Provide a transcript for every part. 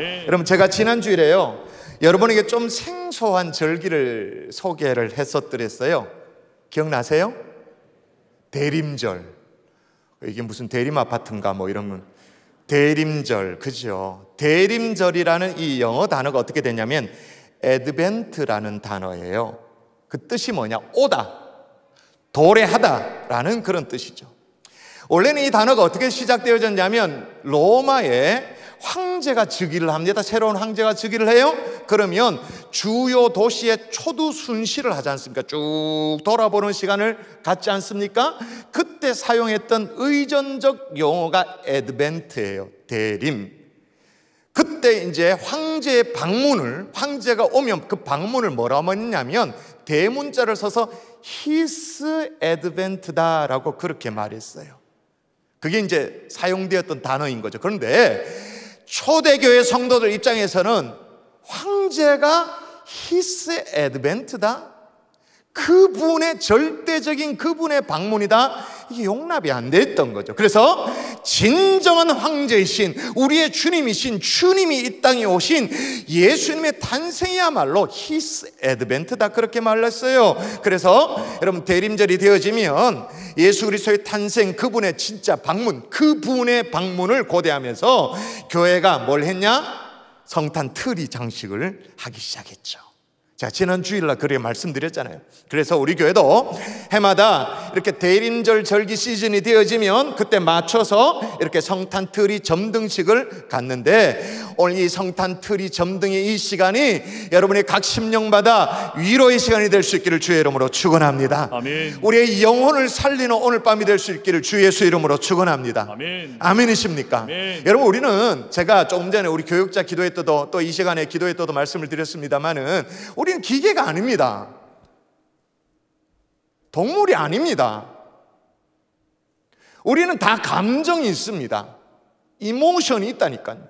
예. 여러분 제가 지난 주일에요. 여러분에게 좀 생소한 절기를 소개를 했었더랬어요. 기억나세요? 대림절. 이게 무슨 대림 아파트인가 뭐이런면 대림절 그죠? 대림절이라는 이 영어 단어가 어떻게 되냐면 a 드벤트라는 단어예요. 그 뜻이 뭐냐? 오다. 도래하다라는 그런 뜻이죠. 원래는 이 단어가 어떻게 시작되어졌냐면 로마의 황제가 즉위를 합니다. 새로운 황제가 즉위를 해요. 그러면 주요 도시의 초두 순시를 하지 않습니까? 쭉 돌아보는 시간을 갖지 않습니까? 그때 사용했던 의전적 용어가 에드벤트예요. 대림. 그때 이제 황제의 방문을 황제가 오면 그 방문을 뭐라고 했냐면 대문자를 써서 히스 에드벤트다라고 그렇게 말했어요. 그게 이제 사용되었던 단어인 거죠. 그런데 초대교회 성도들 입장에서는 황제가 히스 에드벤트다. 그분의 절대적인 그분의 방문이다. 이게 용납이 안 됐던 거죠. 그래서 진정한 황제이신 우리의 주님이신 주님이 이 땅에 오신 예수님의 탄생이야말로 히스 에드벤트다 그렇게 말했어요. 그래서 여러분 대림절이 되어지면 예수 그리스도의 탄생 그분의 진짜 방문 그분의 방문을 고대하면서 교회가 뭘 했냐? 성탄 트리 장식을 하기 시작했죠. 자, 지난 주일날 그렇게 말씀드렸잖아요. 그래서 우리 교회도 해마다 이렇게 대림절 절기 시즌이 되어지면 그때 맞춰서 이렇게 성탄 트리 점등식을 갖는데 오늘 이 성탄 트리 점등의 이 시간이 여러분의 각 심령마다 위로의 시간이 될 수 있기를 주의 이름으로 축원합니다. 우리의 영혼을 살리는 오늘 밤이 될 수 있기를 주 예수 이름으로 축원합니다. 아멘. 아멘이십니까? 아멘. 여러분 우리는 제가 조금 전에 우리 교육자 기도했어도또 이 시간에 기도했어도 말씀을 드렸습니다만은 우리 우린 기계가 아닙니다. 동물이 아닙니다. 우리는 다 감정이 있습니다. 이모션이 있다니까요.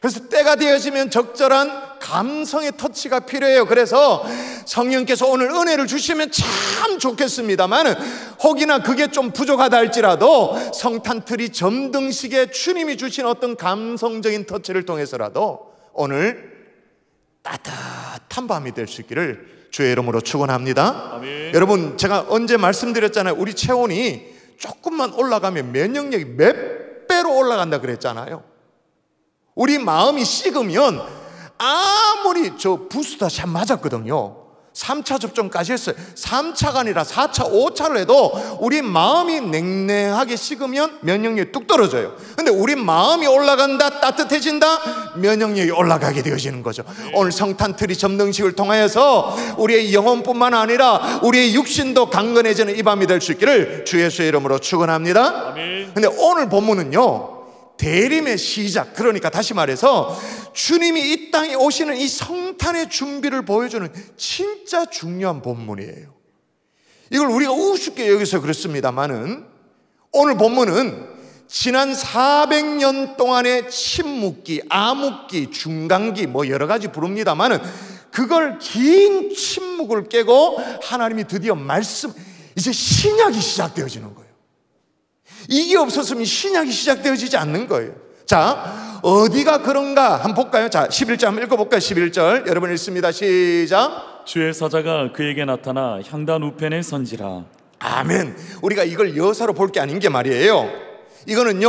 그래서 때가 되어지면 적절한 감성의 터치가 필요해요. 그래서 성령께서 오늘 은혜를 주시면 참 좋겠습니다만 혹이나 그게 좀 부족하다 할지라도 성탄트리 점등식에 주님이 주신 어떤 감성적인 터치를 통해서라도 오늘 따뜻한 밤이 될 수 있기를 주의 이름으로 축원합니다. 여러분 제가 언제 말씀드렸잖아요. 우리 체온이 조금만 올라가면 면역력이 몇 배로 올라간다 그랬잖아요. 우리 마음이 식으면 아무리 저부스터샷 맞았거든요. 3차 접종까지 했어요. 3차가 아니라 4차, 5차를 해도 우리 마음이 냉랭하게 식으면 면역력이 뚝 떨어져요. 근데 우리 마음이 올라간다, 따뜻해진다, 면역력이 올라가게 되어지는 거죠. 네. 오늘 성탄트리 점등식을 통하여서 우리의 영혼뿐만 아니라 우리의 육신도 강건해지는 이 밤이 될 수 있기를 주 예수의 이름으로 축원합니다. 근데 오늘 본문은요. 대림의 시작. 그러니까 다시 말해서 주님이 이 땅에 오시는 이 성탄의 준비를 보여주는 진짜 중요한 본문이에요. 이걸 우리가 우습게 여기서 그렇습니다만은 오늘 본문은 지난 400년 동안의 침묵기, 암흑기, 중간기 뭐 여러 가지 부릅니다만은 그걸 긴 침묵을 깨고 하나님이 드디어 말씀 이제 신약이 시작되어지는 거예요. 이게 없었으면 신약이 시작되어지지 않는 거예요. 자, 어디가 그런가 한번 볼까요? 자, 11절 한번 읽어볼까요? 11절 여러분 읽습니다. 시작 주의 사자가 그에게 나타나 향단 우편에 선지라 아멘 우리가 이걸 여사로 볼 게 아닌 게 말이에요 이거는요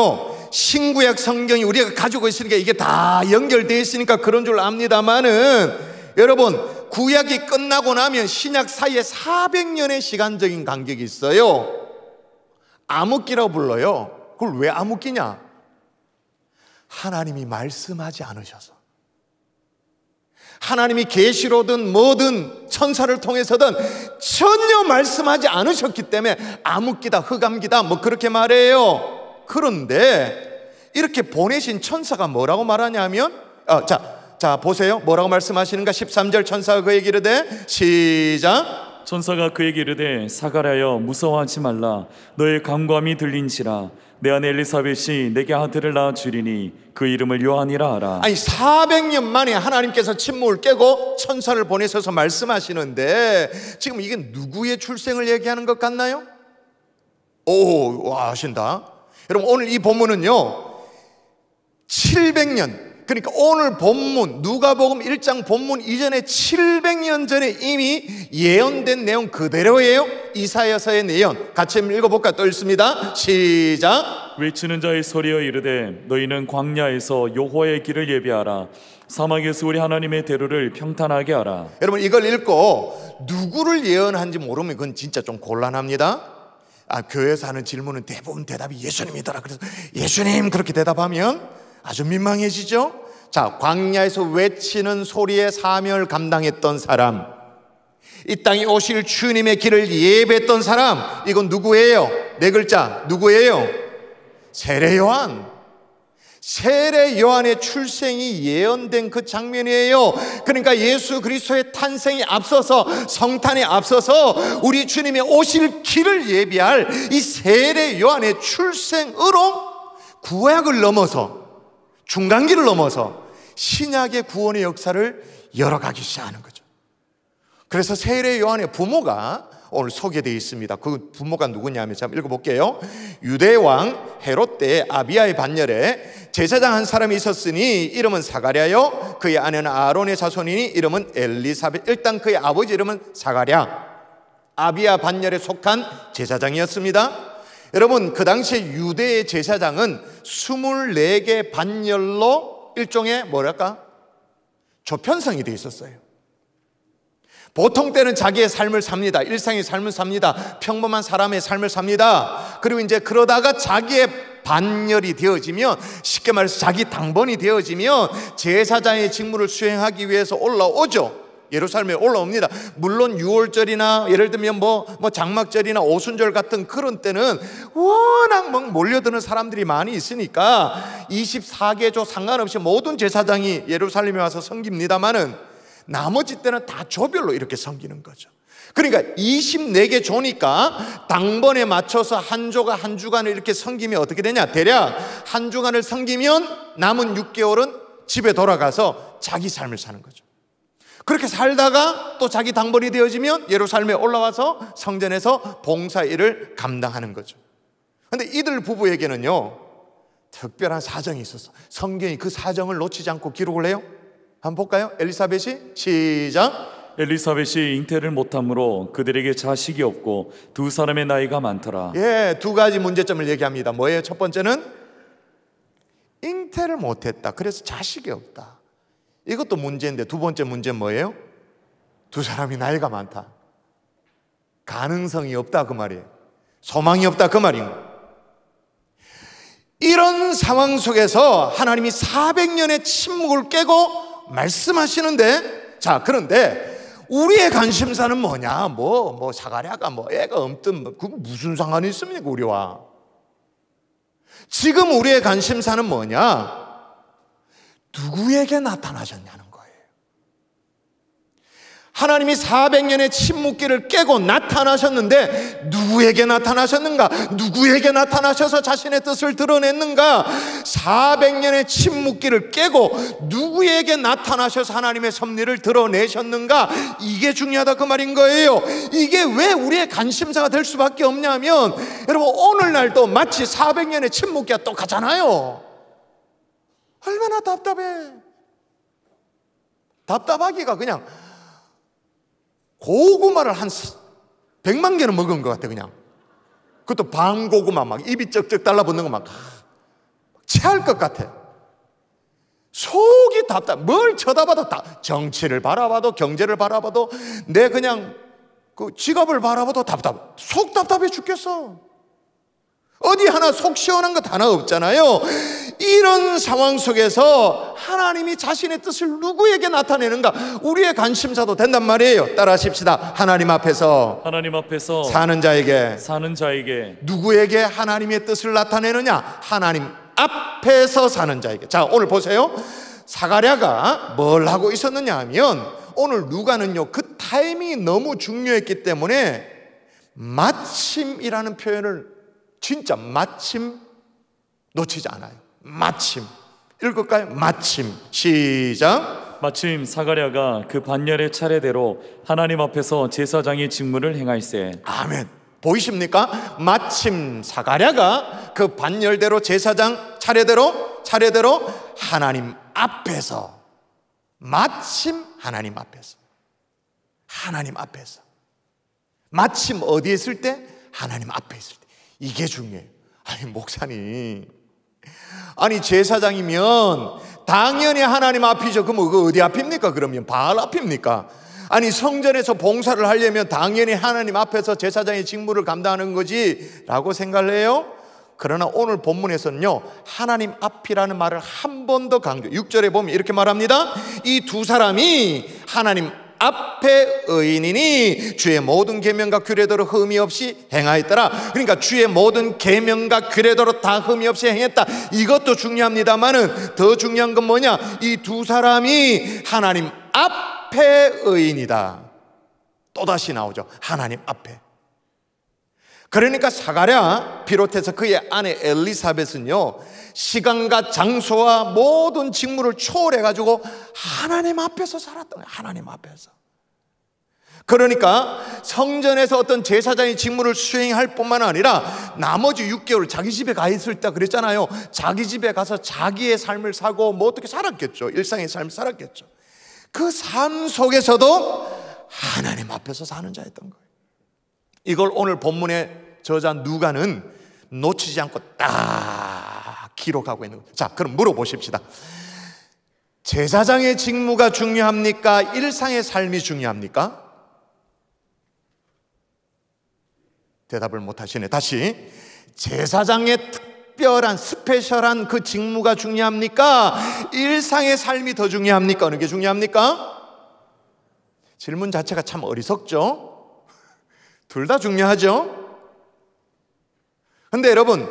신구약 성경이 우리가 가지고 있으니까 이게 다 연결되어 있으니까 그런 줄 압니다만은 여러분 구약이 끝나고 나면 신약 사이에 400년의 시간적인 간격이 있어요 암흑기라고 불러요 그걸 왜 암흑기냐 하나님이 말씀하지 않으셔서 하나님이 계시로든 뭐든 천사를 통해서든 전혀 말씀하지 않으셨기 때문에 암흑기다 흑암기다 뭐 그렇게 말해요. 그런데 이렇게 보내신 천사가 뭐라고 말하냐면 어, 자, 자 보세요. 뭐라고 말씀하시는가? 13절 천사가 그에게 이르되 시작 천사가 그에게 이르되 사가랴여 무서워하지 말라 너의 감감이 들린지라 내 아내 엘리사벳이 내게 아들을 낳아 주리니 그 이름을 요한이라 하라 아니 400년 만에 하나님께서 침묵을 깨고 천사를 보내셔서 말씀하시는데 지금 이게 누구의 출생을 얘기하는 것 같나요? 오, 와, 하신다 여러분 오늘 이 본문은요 700년 그러니까 오늘 본문 누가복음 1장 본문 이전에 700년 전에 이미 예언된 내용 그대로예요. 이사야서의 내용 같이 한번 읽어볼까 또습니다 시작. 외치는 자의 소리여 이르되 너희는 광야에서 여호와의 길을 예비하라. 사막에서 우리 하나님의 대로를 평탄하게 하라. 여러분 이걸 읽고 누구를 예언한지 모르면 그건 진짜 좀 곤란합니다. 아, 교회에서 하는 질문은 대부분 대답이 예수님이더라. 그래서 예수님 그렇게 대답하면 아주 민망해지죠? 자, 광야에서 외치는 소리에 사멸 감당했던 사람, 이 땅에 오실 주님의 길을 예배했던 사람, 이건 누구예요? 네 글자, 누구예요? 세례 요한. 세례 요한의 출생이 예언된 그 장면이에요. 그러니까 예수 그리스도의 탄생이 앞서서 성탄에 앞서서 우리 주님의 오실 길을 예비할 이 세례 요한의 출생으로 구약을 넘어서 중간기를 넘어서 신약의 구원의 역사를 열어가기 시작하는 거죠. 그래서 세례 요한의 부모가 오늘 소개되어 있습니다. 그 부모가 누구냐면 읽어볼게요. 유대왕 헤롯 때 아비아의 반열에 제사장 한 사람이 있었으니 이름은 사가랴요. 그의 아내는 아론의 자손이니 이름은 엘리사벳. 일단 그의 아버지 이름은 사가랴. 아비아 반열에 속한 제사장이었습니다. 여러분, 그 당시에 유대의 제사장은 24개 반열로 일종의 뭐랄까? 조편성이 되어 있었어요. 보통 때는 자기의 삶을 삽니다. 일상의 삶을 삽니다. 평범한 사람의 삶을 삽니다. 그리고 이제 그러다가 자기의 반열이 되어지면 쉽게 말해서 자기 당번이 되어지면 제사장의 직무를 수행하기 위해서 올라오죠. 예루살렘에 올라옵니다. 물론 6월절이나 예를 들면 뭐, 뭐 장막절이나 오순절 같은 그런 때는 워낙 막 몰려드는 사람들이 많이 있으니까 24개조 상관없이 모든 제사장이 예루살렘에 와서 섬깁니다만은 나머지 때는 다 조별로 이렇게 섬기는 거죠. 그러니까 24개 조니까 당번에 맞춰서 한 조가 한 주간을 이렇게 섬기면 어떻게 되냐? 대략 한 주간을 섬기면 남은 6개월은 집에 돌아가서 자기 삶을 사는 거죠. 그렇게 살다가 또 자기 당벌이 되어지면 예루살렘에 올라와서 성전에서 봉사일을 감당하는 거죠. 근데 이들 부부에게는요, 특별한 사정이 있었어. 성경이 그 사정을 놓치지 않고 기록을 해요. 한번 볼까요? 엘리사벳이 시작. 엘리사벳이 잉태를 못함으로 그들에게 자식이 없고 두 사람의 나이가 많더라. 예, 두 가지 문제점을 얘기합니다. 뭐예요? 첫 번째는 잉태를 못했다. 그래서 자식이 없다. 이것도 문제인데 두 번째 문제는 뭐예요? 두 사람이 나이가 많다. 가능성이 없다 그 말이에요. 소망이 없다 그 말인 거 이런 상황 속에서 하나님이 400년의 침묵을 깨고 말씀하시는데 자 그런데 우리의 관심사는 뭐냐 뭐뭐 뭐 사가랴가 뭐 애가 없든 그 무슨 상관이 있습니까 우리와 지금 우리의 관심사는 뭐냐 누구에게 나타나셨냐는 거예요. 하나님이 400년의 침묵기를 깨고 나타나셨는데 누구에게 나타나셨는가? 누구에게 나타나셔서 자신의 뜻을 드러냈는가? 400년의 침묵기를 깨고 누구에게 나타나셔서 하나님의 섭리를 드러내셨는가? 이게 중요하다 그 말인 거예요. 이게 왜 우리의 관심사가 될 수밖에 없냐면 여러분 오늘날도 마치 400년의 침묵기와 똑같잖아요. 얼마나 답답해. 답답하기가 그냥 고구마를 한 100만 개는 먹은 것 같아, 그냥. 그것도 밤고구마 막 입이 쩍쩍 달라붙는 것막 체할 것 같아. 속이 답답, 뭘 쳐다봐도 다, 정치를 바라봐도 경제를 바라봐도 내 그냥 그 지갑을 바라봐도 답답, 속 답답해 죽겠어. 어디 하나 속 시원한 거 하나 없잖아요. 이런 상황 속에서 하나님이 자신의 뜻을 누구에게 나타내는가 우리의 관심사도 된단 말이에요. 따라하십시다. 하나님 앞에서 하나님 앞에서 사는 자에게 사는 자에게 누구에게 하나님의 뜻을 나타내느냐? 하나님 앞에서 사는 자에게. 자, 오늘 보세요. 사가랴가 뭘 하고 있었느냐 하면 오늘 누가는요. 그 타임이 너무 중요했기 때문에 마침이라는 표현을 진짜 마침 놓치지 않아요. 마침. 읽을까요? 마침. 시작. 마침 사가랴가 그 반열의 차례대로 하나님 앞에서 제사장의 직무를 행할세. 아멘. 보이십니까? 마침 사가랴가 그 반열대로 제사장 차례대로 차례대로 하나님 앞에서 마침 하나님 앞에서 하나님 앞에서 마침 어디에 있을 때 하나님 앞에 있을 때 이게 중요해요. 아니, 목사님. 아니, 제사장이면 당연히 하나님 앞이죠. 그럼 그 어디 앞입니까? 그러면 바알 앞입니까? 아니, 성전에서 봉사를 하려면 당연히 하나님 앞에서 제사장의 직무를 감당하는 거지. 라고 생각을 해요. 그러나 오늘 본문에서는요, 하나님 앞이라는 말을 한 번 더 강조. 6절에 보면 이렇게 말합니다. 이 두 사람이 하나님 앞에 의인이니 주의 모든 계명과 규례대로 흠이 없이 행하였더라. 그러니까 주의 모든 계명과 규례대로 다 흠이 없이 행했다. 이것도 중요합니다만은 더 중요한 건 뭐냐? 이 두 사람이 하나님 앞에 의인이다. 또 다시 나오죠. 하나님 앞에. 그러니까 사가랴 비롯해서 그의 아내 엘리사벳은요. 시간과 장소와 모든 직무를 초월해가지고 하나님 앞에서 살았던 거예요. 하나님 앞에서. 그러니까 성전에서 어떤 제사장의 직무를 수행할 뿐만 아니라 나머지 6개월 자기 집에 가 있을 때 그랬잖아요. 자기 집에 가서 자기의 삶을 사고 뭐 어떻게 살았겠죠. 일상의 삶을 살았겠죠. 그 삶 속에서도 하나님 앞에서 사는 자였던 거예요. 이걸 오늘 본문의 저자 누가는 놓치지 않고 딱 기록하고 있는 거예요. 자, 그럼 물어보십시다. 제사장의 직무가 중요합니까? 일상의 삶이 중요합니까? 대답을 못 하시네. 다시. 제사장의 특별한, 스페셜한 그 직무가 중요합니까? 일상의 삶이 더 중요합니까? 어느 게 중요합니까? 질문 자체가 참 어리석죠? 둘 다 중요하죠? 근데 여러분,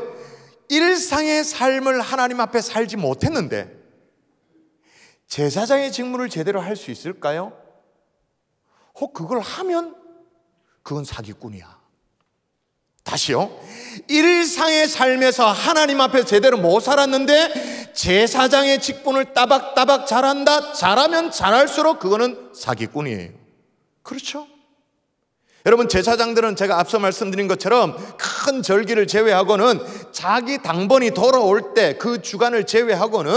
일상의 삶을 하나님 앞에 살지 못했는데 제사장의 직무를 제대로 할 수 있을까요? 혹 그걸 하면 그건 사기꾼이야. 다시요. 일상의 삶에서 하나님 앞에 제대로 못 살았는데 제사장의 직분을 따박따박 잘한다. 잘하면 잘할수록 그거는 사기꾼이에요. 그렇죠? 여러분 제사장들은 제가 앞서 말씀드린 것처럼 큰 절기를 제외하고는 자기 당번이 돌아올 때 그 주간을 제외하고는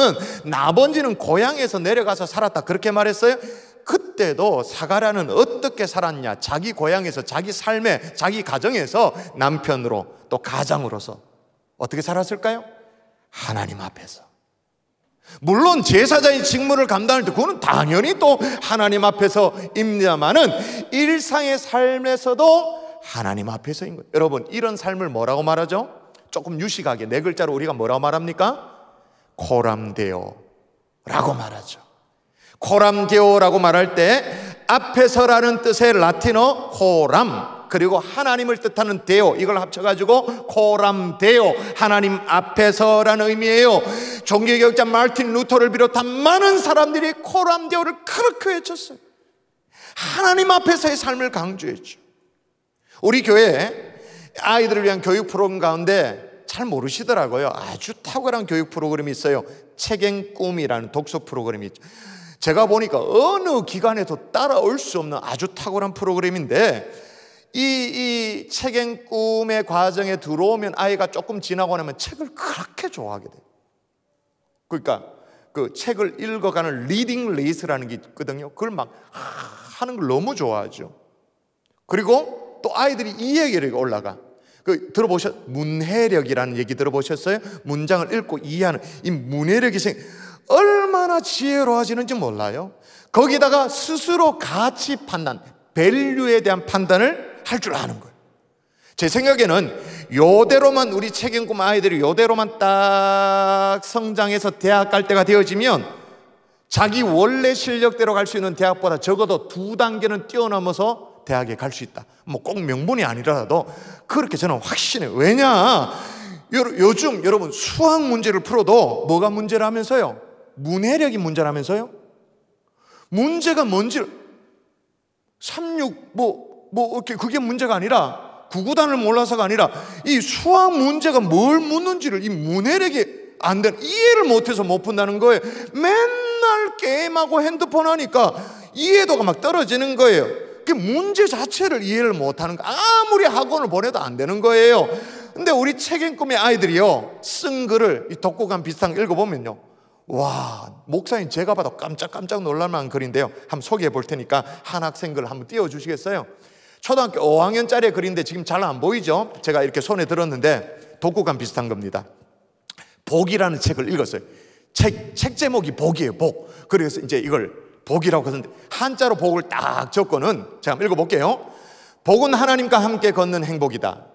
나번지는 고향에서 내려가서 살았다 그렇게 말했어요. 그때도 사가라는 어떻게 살았냐 자기 고향에서 자기 삶에 자기 가정에서 남편으로 또 가장으로서 어떻게 살았을까요? 하나님 앞에서 물론 제사장의 직무를 감당할 때 그거는 당연히 또 하나님 앞에서 입니다만은 일상의 삶에서도 하나님 앞에서인 거예요. 여러분, 이런 삶을 뭐라고 말하죠? 조금 유식하게 네 글자로 우리가 뭐라고 말합니까? 코람데오 라고 말하죠. 코람데오라고 말할 때 앞에서라는 뜻의 라틴어 코람 그리고 하나님을 뜻하는 대오 이걸 합쳐가지고 코람 대오 하나님 앞에서라는 의미예요. 종교개혁자 마틴 루터를 비롯한 많은 사람들이 코람 대오를 그렇게 외쳤어요. 하나님 앞에서의 삶을 강조했죠. 우리 교회 에 아이들을 위한 교육 프로그램 가운데 잘 모르시더라고요. 아주 탁월한 교육 프로그램이 있어요. 책행 꿈이라는 독서 프로그램이 있죠. 제가 보니까 어느 기관에도 따라올 수 없는 아주 탁월한 프로그램인데 이, 이 책임 꿈의 과정에 들어오면 아이가 조금 지나고 나면 책을 그렇게 좋아하게 돼요. 그러니까 그 책을 읽어가는 리딩 레이스라는 게 있거든요. 그걸 막 하는 걸 너무 좋아하죠. 그리고 또 아이들이 이해력이 올라가. 그 들어보셨 문해력이라는 얘기 들어보셨어요? 문장을 읽고 이해하는 이 문해력이 생 얼마나 지혜로워지는지 몰라요. 거기다가 스스로 가치 판단, 밸류에 대한 판단을 할줄 아는 거예요. 제 생각에는 요대로만 우리 책임금 아이들이 요대로만 딱 성장해서 대학 갈 때가 되어지면 자기 원래 실력대로 갈 수 있는 대학보다 적어도 두 단계는 뛰어넘어서 대학에 갈 수 있다. 뭐 꼭 명분이 아니라도 그렇게 저는 확신해요. 왜냐? 요즘 여러분 수학 문제를 풀어도 뭐가 문제라면서요? 문해력이 문제라면서요? 문제가 뭔지 를 36, 뭐, 뭐 이렇게 그게 문제가 아니라 구구단을 몰라서가 아니라 이 수학 문제가 뭘 묻는지를 이 문해력이 안 되는 이해를 못해서 못 푼다는 거예요. 맨날 게임하고 핸드폰 하니까 이해도가 막 떨어지는 거예요. 그 문제 자체를 이해를 못하는 거 아무리 학원을 보내도 안 되는 거예요. 근데 우리 책임 꿈의 아이들이요 쓴 글을 이 독고감 비슷한 거 읽어보면요 와 목사님 제가 봐도 깜짝깜짝 놀랄 만한 글인데요 한번 소개해 볼 테니까 한 학생 글 한번 띄워주시겠어요? 초등학교 5학년짜리 그림인데 지금 잘 안 보이죠? 제가 이렇게 손에 들었는데 독후감 비슷한 겁니다. 복이라는 책을 읽었어요. 책, 책 제목이 복이에요, 복. 그래서 이제 이걸 복이라고 하는데 한자로 복을 딱 적고는 제가 한번 읽어볼게요. 복은 하나님과 함께 걷는 행복이다.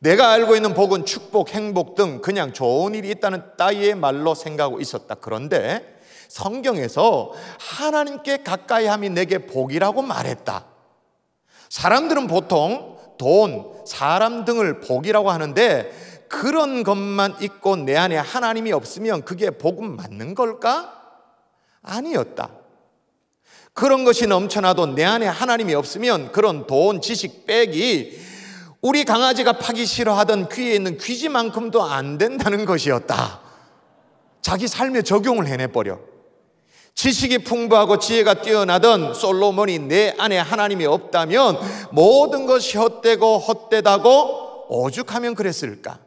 내가 알고 있는 복은 축복, 행복 등 그냥 좋은 일이 있다는 따위의 말로 생각하고 있었다. 그런데 성경에서 하나님께 가까이 함이 내게 복이라고 말했다. 사람들은 보통 돈, 사람 등을 복이라고 하는데 그런 것만 있고 내 안에 하나님이 없으면 그게 복은 맞는 걸까? 아니었다. 그런 것이 넘쳐나도 내 안에 하나님이 없으면 그런 돈, 지식 빼기 우리 강아지가 파기 싫어하던 귀에 있는 귀지만큼도 안 된다는 것이었다. 자기 삶에 적용을 해내버려. 지식이 풍부하고 지혜가 뛰어나던 솔로몬이 내 안에 하나님이 없다면 모든 것이 헛되고 헛되다고 오죽하면 그랬을까?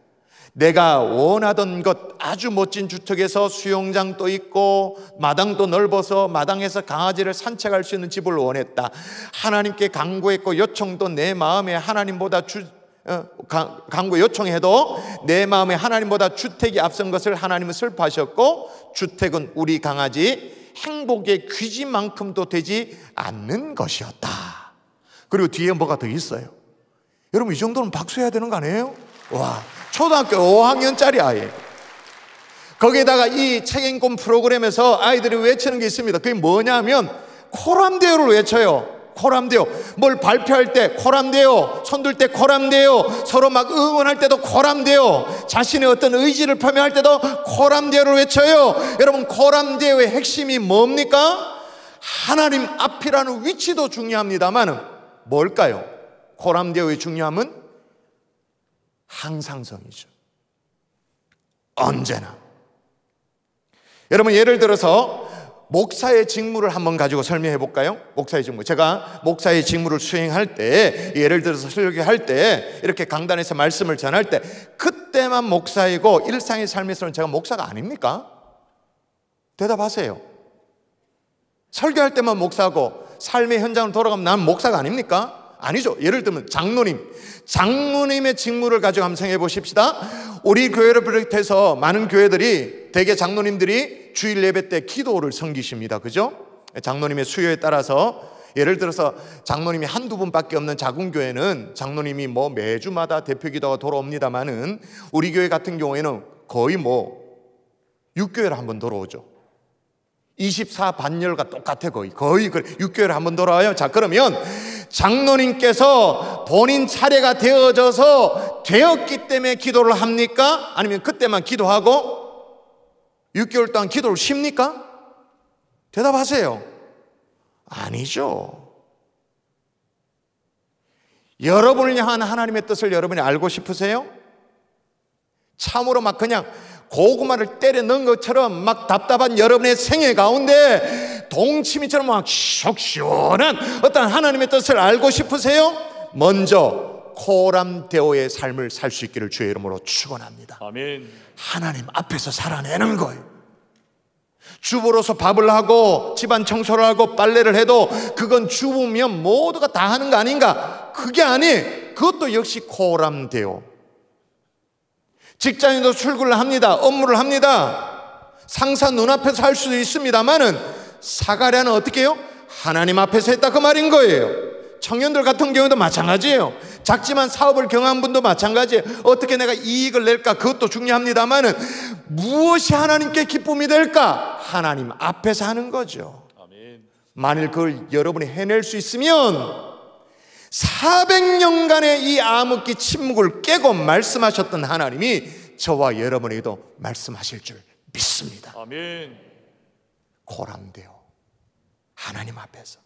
내가 원하던 것 아주 멋진 주택에서 수영장도 있고 마당도 넓어서 마당에서 강아지를 산책할 수 있는 집을 원했다. 하나님께 강구했고 요청도 내 마음에 하나님보다 주, 어, 강구 요청해도 내 마음에 하나님보다 주택이 앞선 것을 하나님은 슬퍼하셨고 주택은 우리 강아지 행복의 귀지만큼도 되지 않는 것이었다. 그리고 뒤에 뭐가 더 있어요. 여러분 이 정도는 박수해야 되는 거 아니에요? 와 초등학교 5학년짜리 아이 거기에다가 이 책임권 프로그램에서 아이들이 외치는 게 있습니다. 그게 뭐냐면 코람데오를 외쳐요. 코람대요. 뭘 발표할 때 코람대요. 손들 때 코람대요. 서로 막 응원할 때도 코람대요. 자신의 어떤 의지를 표명할 때도 코람대요를 외쳐요. 여러분 코람대요의 핵심이 뭡니까? 하나님 앞이라는 위치도 중요합니다만 뭘까요? 코람대요의 중요함은 항상성이죠. 언제나. 여러분 예를 들어서 목사의 직무를 한번 가지고 설명해 볼까요? 목사의 직무. 제가 목사의 직무를 수행할 때, 예를 들어서 설교할 때, 이렇게 강단에서 말씀을 전할 때, 그때만 목사이고 일상의 삶에서는 제가 목사가 아닙니까? 대답하세요. 설교할 때만 목사고 삶의 현장으 돌아가면 난 목사가 아닙니까? 아니죠. 예를 들면 장로님. 장로님의 직무를 가지고 한번 생각해 보십시다. 우리 교회를 비롯해서 많은 교회들이 대개 장로님들이 주일 예배 때 기도를 섬기십니다. 그죠? 장로님의 수요에 따라서 예를 들어서 장로님이 한두 분밖에 없는 작은 교회는 장로님이 뭐 매주마다 대표 기도가 돌아옵니다만은 우리 교회 같은 경우에는 거의 뭐 6교회를 한 번 돌아오죠. 24 반열과 똑같아 거의. 거의 그 6교회를 한 번 돌아와요. 자, 그러면 장로님께서 본인 차례가 되어져서 되었기 때문에 기도를 합니까? 아니면 그때만 기도하고 6개월 동안 기도를 쉽니까? 대답하세요. 아니죠. 여러분을 향한 하나님의 뜻을 여러분이 알고 싶으세요? 참으로 막 그냥 고구마를 때려 넣은 것처럼 막 답답한 여러분의 생애 가운데 동치미처럼 막 시원한 어떤 하나님의 뜻을 알고 싶으세요? 먼저 코람 대오의 삶을 살 수 있기를 주의 이름으로 축원합니다. 아멘. 하나님 앞에서 살아내는 거예요. 주부로서 밥을 하고 집안 청소를 하고 빨래를 해도 그건 주부면 모두가 다 하는 거 아닌가? 그게 아니. 그것도 역시 코람대요. 직장인도 출근을 합니다. 업무를 합니다. 상사 눈앞에서 할 수도 있습니다만은 사가랴는 어떻게 해요? 하나님 앞에서 했다 그 말인 거예요. 청년들 같은 경우도 마찬가지예요. 작지만 사업을 경한 분도 마찬가지예요. 어떻게 내가 이익을 낼까? 그것도 중요합니다만은 무엇이 하나님께 기쁨이 될까? 하나님 앞에서 하는 거죠. 만일 그걸 여러분이 해낼 수 있으면 400년간의 이 암흑기 침묵을 깨고 말씀하셨던 하나님이 저와 여러분에게도 말씀하실 줄 믿습니다. 아멘. 고람되어 하나님 앞에서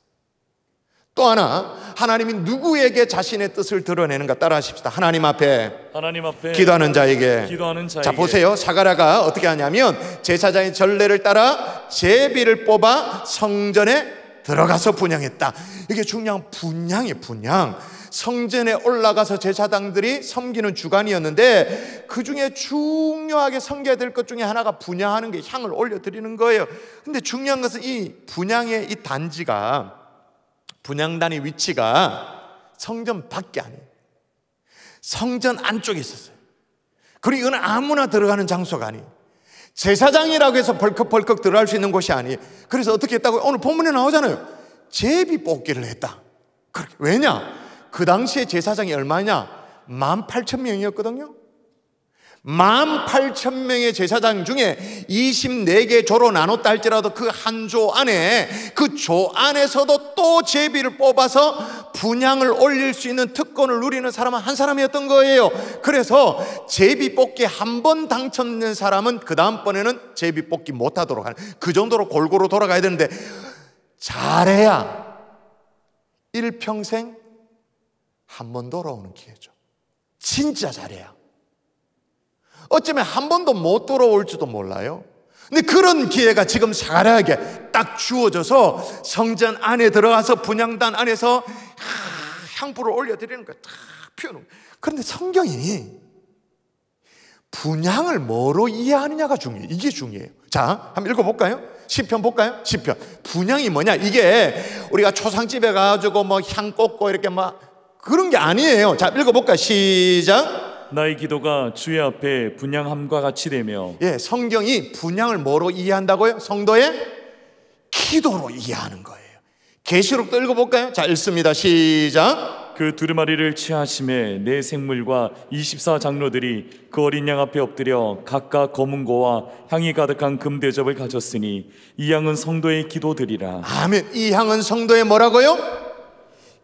또 하나 하나님이 누구에게 자신의 뜻을 드러내는가 따라하십시다. 하나님 앞에 하나님 앞에 기도하는 자에게 기도하는 자에게 자 보세요. 사가랴가 어떻게 하냐면 제사장의 전례를 따라 제비를 뽑아 성전에 들어가서 분양했다. 이게 중요한 분양이 분양. 성전에 올라가서 제사장들이 섬기는 주간이었는데 그 중에 중요하게 섬겨야 될 것 중에 하나가 분양하는 게 향을 올려드리는 거예요. 근데 중요한 것은 이 분양의 이 단지가 분양단의 위치가 성전 밖에 아니에요. 성전 안쪽에 있었어요. 그리고 이건 아무나 들어가는 장소가 아니에요. 제사장이라고 해서 벌컥벌컥 들어갈 수 있는 곳이 아니에요. 그래서 어떻게 했다고요? 오늘 본문에 나오잖아요. 제비 뽑기를 했다. 그렇게. 왜냐? 그 당시에 제사장이 얼마냐? 18,000명이었거든요. 18,000명의 제사장 중에 24개 조로 나눴다 할지라도 그 한 조 안에 그 조 안에서도 또 제비를 뽑아서 분양을 올릴 수 있는 특권을 누리는 사람은 한 사람이었던 거예요. 그래서 제비 뽑기 한 번 당첨된 사람은 그 다음번에는 제비 뽑기 못 하도록 하는 그 정도로 골고루 돌아가야 되는데 잘해야 일평생 한번 돌아오는 기회죠. 진짜 잘해야. 어쩌면 한 번도 못 돌아올지도 몰라요. 근데 그런 기회가 지금 사가랴에게 딱 주어져서 성전 안에 들어가서 분양단 안에서 향불를 올려드리는 거예요. 딱 피우는 거예요. 그런데 성경이 분양을 뭐로 이해하느냐가 중요해요. 이게 중요해요. 자, 한번 읽어볼까요? 시편 볼까요? 시편. 분양이 뭐냐? 이게 우리가 초상집에 가가지고 뭐향 꽂고 이렇게 막 그런 게 아니에요. 자, 읽어볼까? 시작. 나의 기도가 주의 앞에 분양함과 같이 되며. 예, 성경이 분양을 뭐로 이해한다고요? 성도의 기도로 이해하는 거예요. 계시록도 읽어볼까요? 자, 읽습니다. 시작. 그 두루마리를 취하심에 내 생물과 24장로들이 그 어린 양 앞에 엎드려 각각 검은 고와 향이 가득한 금대접을 가졌으니 이 향은 성도의 기도들이라. 아멘. 이 향은 성도의 뭐라고요?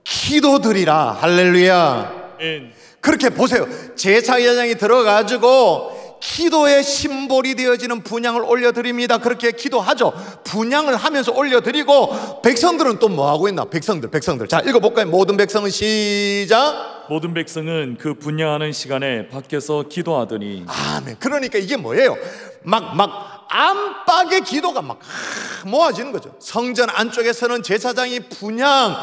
기도드리라. 할렐루야. 네. 그렇게 보세요. 제사장이 들어가지고 기도의 심볼이 되어지는 분양을 올려드립니다. 그렇게 기도하죠. 분양을 하면서 올려드리고 백성들은 또 뭐 하고 있나? 백성들, 백성들. 자, 읽어볼까요? 모든 백성은 시작. 모든 백성은 그 분양하는 시간에 밖에서 기도하더니. 아멘. 그러니까 이게 뭐예요? 막 막. 안방의 기도가 막 모아지는 거죠. 성전 안쪽에서는 제사장이 분양,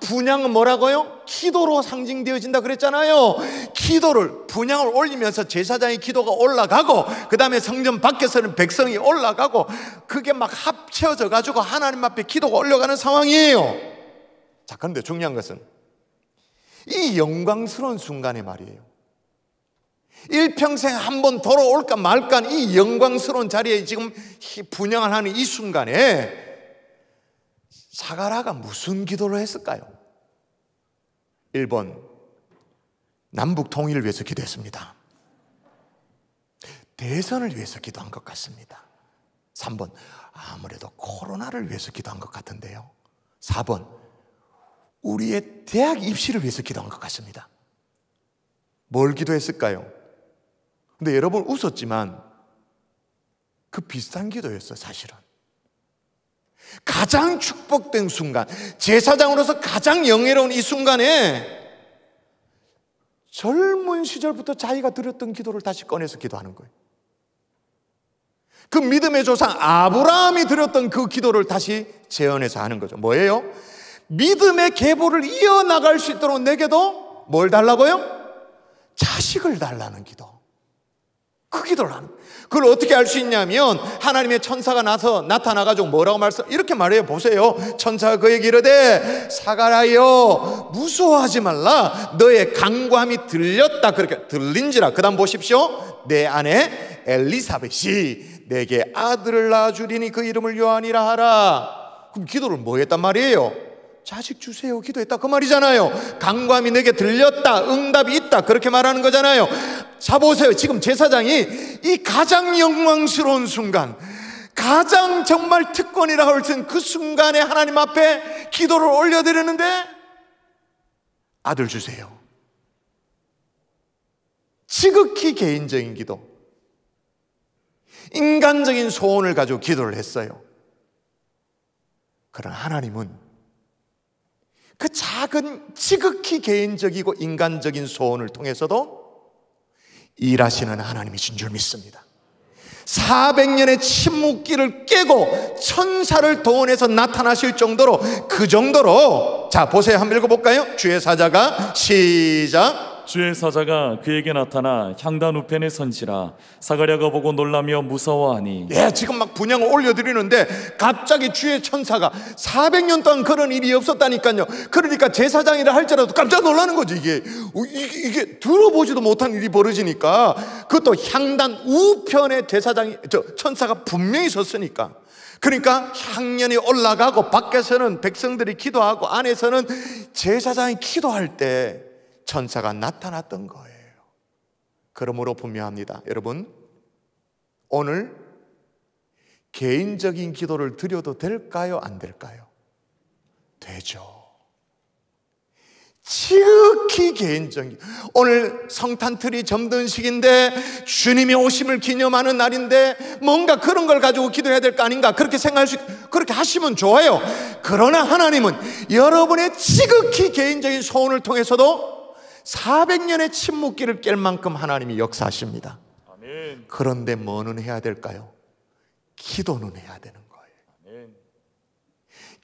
분양은 뭐라고요? 기도로 상징되어진다 그랬잖아요. 기도를 분양을 올리면서 제사장의 기도가 올라가고 그다음에 성전 밖에서는 백성이 올라가고 그게 막 합쳐져 가지고 하나님 앞에 기도가 올려가는 상황이에요. 자, 그런데 중요한 것은 이 영광스러운 순간에 말이에요. 일평생 한 번 돌아올까 말까 이 영광스러운 자리에 지금 분양을 하는 이 순간에 사가라가 무슨 기도를 했을까요? 1번 남북 통일을 위해서 기도했습니다. 대선을 위해서 기도한 것 같습니다. 3번 아무래도 코로나를 위해서 기도한 것 같은데요. 4번 우리의 대학 입시를 위해서 기도한 것 같습니다. 뭘 기도했을까요? 근데 여러 분 웃었지만 그 비슷한 기도였어요, 사실은. 가장 축복된 순간, 제사장으로서 가장 영예로운 이 순간에 젊은 시절부터 자기가 드렸던 기도를 다시 꺼내서 기도하는 거예요. 그 믿음의 조상 아브라함이 드렸던그 기도를 다시 재현해서 하는 거죠. 뭐예요? 믿음의 계보를 이어나갈 수 있도록 내게도 뭘 달라고요? 자식을 달라는 기도. 크기도를 그걸 어떻게 알 수 있냐면 하나님의 천사가 나서 나타나가지고 뭐라고 말씀 이렇게 말해요 보세요 천사가 그에게 이르되 사가라여 무서워하지 말라 너의 강구함이 들렸다 그렇게 들린지라 그 다음 보십시오 내 아내 엘리사벳이 내게 아들을 낳아주리니 그 이름을 요한이라 하라 그럼 기도를 뭐 했단 말이에요 자식 주세요. 기도했다. 그 말이잖아요. 강감이 내게 들렸다. 응답이 있다. 그렇게 말하는 거잖아요. 자, 보세요. 지금 제사장이 이 가장 영광스러운 순간, 가장 정말 특권이라 할텐 그 순간에 하나님 앞에 기도를 올려드렸는데 아들 주세요. 지극히 개인적인 기도. 인간적인 소원을 가지고 기도를 했어요. 그러나 하나님은 그 작은 지극히 개인적이고 인간적인 소원을 통해서도 일하시는 하나님이신 줄 믿습니다. 400년의 침묵기를 깨고 천사를 동원해서 나타나실 정도로 그 정도로 자 보세요 한번 읽어볼까요? 주의 사자가 시작 주의 사자가 그에게 나타나 향단 우편에 선지라 사가랴가 보고 놀라며 무서워하니 예, 지금 막 분양을 올려드리는데 갑자기 주의 천사가 400년 동안 그런 일이 없었다니까요 그러니까 제사장이라 할지라도 깜짝 놀라는 거지 이게 어, 이게, 이게 들어보지도 못한 일이 벌어지니까 그것도 향단 우편에 제사장이 저 천사가 분명히 섰으니까 그러니까 향년이 올라가고 밖에서는 백성들이 기도하고 안에서는 제사장이 기도할 때 천사가 나타났던 거예요. 그러므로 분명합니다. 여러분, 오늘 개인적인 기도를 드려도 될까요? 안 될까요? 되죠. 지극히 개인적인. 오늘 성탄트리 점등식인데 주님이 오심을 기념하는 날인데 뭔가 그런 걸 가지고 기도해야 될 거 아닌가 그렇게 생각할 수 그렇게 하시면 좋아요. 그러나 하나님은 여러분의 지극히 개인적인 소원을 통해서도 400년의 침묵기를 깰 만큼 하나님이 역사하십니다. 그런데 뭐는 해야 될까요? 기도는 해야 되는 거예요.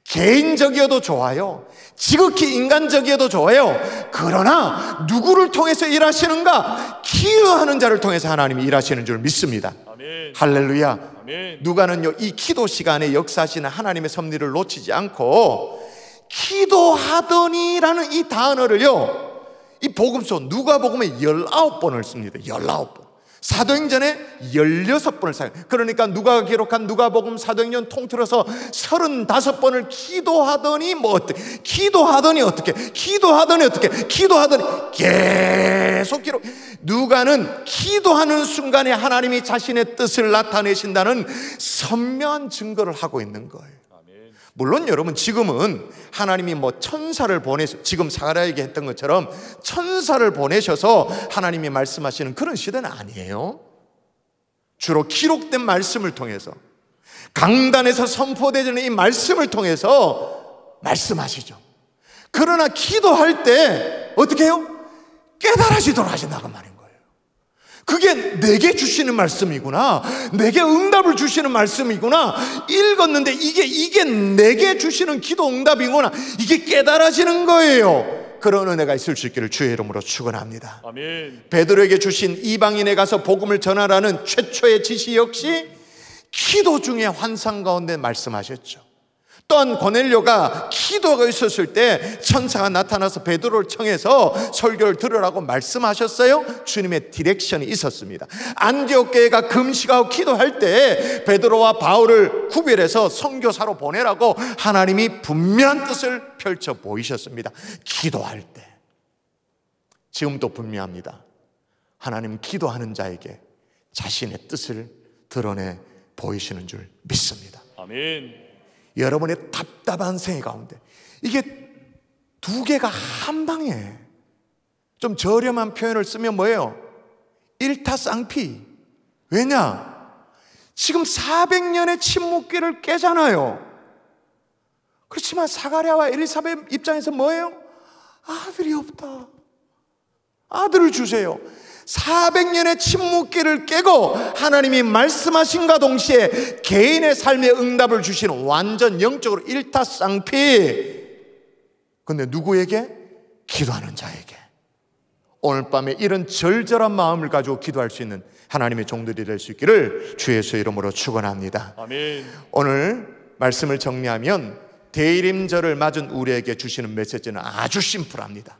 개인적이어도 좋아요. 지극히 인간적이어도 좋아요. 그러나 누구를 통해서 일하시는가? 기여하는 자를 통해서 하나님이 일하시는 줄 믿습니다. 할렐루야. 누가는요, 이 기도 시간에 역사하시는 하나님의 섭리를 놓치지 않고, 기도하더니라는 이 단어를요, 이 복음서 누가복음에 19번을 씁니다. 19번. 사도행전에 16번을 사용. 그러니까 누가 기록한 누가복음 사도행전 통틀어서 35번을 기도하더니 뭐 어떻게 기도하더니 어떻게 기도하더니 어떻게 기도하더니 계속 기록. 누가는 기도하는 순간에 하나님이 자신의 뜻을 나타내신다는 선명한 증거를 하고 있는 거예요. 물론 여러분 지금은 하나님이 뭐 천사를 보내서 지금 사라에게 했던 것처럼 천사를 보내셔서 하나님이 말씀하시는 그런 시대는 아니에요. 주로 기록된 말씀을 통해서 강단에서 선포되는 이 말씀을 통해서 말씀하시죠. 그러나 기도할 때 어떻게 해요? 깨달아지도록 하신다고 말입니다. 그게 내게 주시는 말씀이구나. 내게 응답을 주시는 말씀이구나. 읽었는데 이게, 이게 내게 주시는 기도 응답이구나. 이게 깨달아지는 거예요. 그런 은혜가 있을 수 있기를 주의 이름으로 축원합니다. 아멘. 베드로에게 주신 이방인에 가서 복음을 전하라는 최초의 지시 역시 기도 중에 환상 가운데 말씀하셨죠. 또한 고넬료가 기도가 있었을 때 천사가 나타나서 베드로를 청해서 설교를 들으라고 말씀하셨어요. 주님의 디렉션이 있었습니다. 안디옥 교회가 금식하고 기도할 때 베드로와 바울을 구별해서 선교사로 보내라고 하나님이 분명한 뜻을 펼쳐 보이셨습니다. 기도할 때 지금도 분명합니다. 하나님 기도하는 자에게 자신의 뜻을 드러내 보이시는 줄 믿습니다. 아멘. 여러분의 답답한 생애 가운데 이게 두 개가 한 방에 좀 저렴한 표현을 쓰면 뭐예요? 일타쌍피. 왜냐? 지금 400년의 침묵기를 깨잖아요. 그렇지만 사가랴와 엘리사벳 입장에서 뭐예요? 아들이 없다. 아들을 주세요. 400년의 침묵기를 깨고 하나님이 말씀하신가 동시에 개인의 삶에 응답을 주시는 완전 영적으로 일타쌍피. 근데 누구에게? 기도하는 자에게. 오늘 밤에 이런 절절한 마음을 가지고 기도할 수 있는 하나님의 종들이 될 수 있기를 주 예수 이름으로 축원합니다. 오늘 말씀을 정리하면 대일임절을 맞은 우리에게 주시는 메시지는 아주 심플합니다.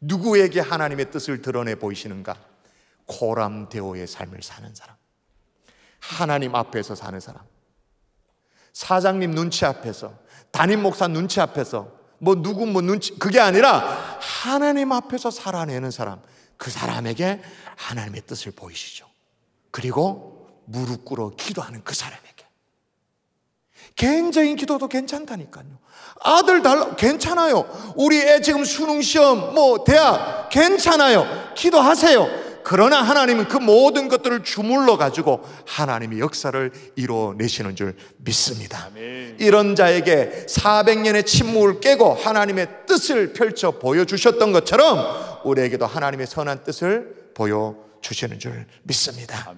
누구에게 하나님의 뜻을 드러내 보이시는가? 고람대오의 삶을 사는 사람. 하나님 앞에서 사는 사람. 사장님 눈치 앞에서, 담임 목사 눈치 앞에서, 뭐 누구 뭐 눈치, 그게 아니라 하나님 앞에서 살아내는 사람. 그 사람에게 하나님의 뜻을 보이시죠. 그리고 무릎 꿇어 기도하는 그 사람에게. 개인적인 기도도 괜찮다니까요. 아들 달라, 괜찮아요. 우리 애 지금 수능시험, 뭐, 대학, 괜찮아요. 기도하세요. 그러나 하나님은 그 모든 것들을 주물러 가지고 하나님의 역사를 이루내시는줄 믿습니다. 이런 자에게 400년의 침묵을 깨고 하나님의 뜻을 펼쳐 보여주셨던 것처럼 우리에게도 하나님의 선한 뜻을 보여주시는 줄 믿습니다.